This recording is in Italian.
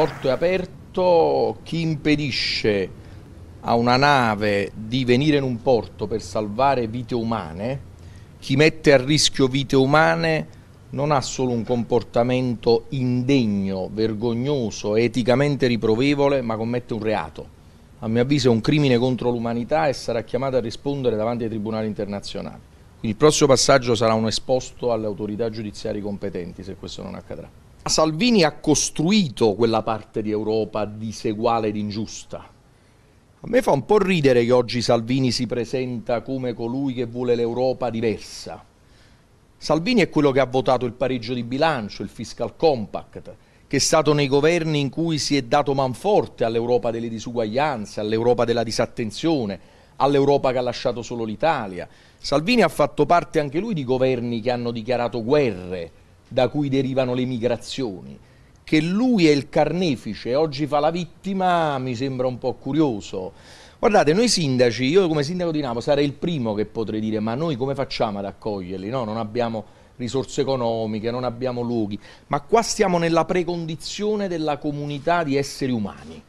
porto è aperto, chi impedisce a una nave di venire in un porto per salvare vite umane, chi mette a rischio vite umane non ha solo un comportamento indegno, vergognoso, eticamente riprovevole, ma commette un reato. A mio avviso è un crimine contro l'umanità e sarà chiamato a rispondere davanti ai tribunali internazionali. Il prossimo passaggio sarà un esposto alle autorità giudiziarie competenti se questo non accadrà. Salvini ha costruito quella parte di Europa diseguale ed ingiusta. A me fa un po' ridere che oggi Salvini si presenta come colui che vuole l'Europa diversa. Salvini è quello che ha votato il pareggio di bilancio, il fiscal compact, che è stato nei governi in cui si è dato manforte all'Europa delle disuguaglianze, all'Europa della disattenzione, all'Europa che ha lasciato solo l'Italia. Salvini ha fatto parte anche lui di governi che hanno dichiarato guerre da cui derivano le migrazioni. Che lui è il carnefice, oggi fa la vittima, mi sembra un po' curioso. Guardate, noi sindaci, io come sindaco di Napoli sarei il primo che potrei dire, ma noi come facciamo ad accoglierli? No? Non abbiamo risorse economiche, non abbiamo luoghi, ma qua stiamo nella precondizione della comunità di esseri umani.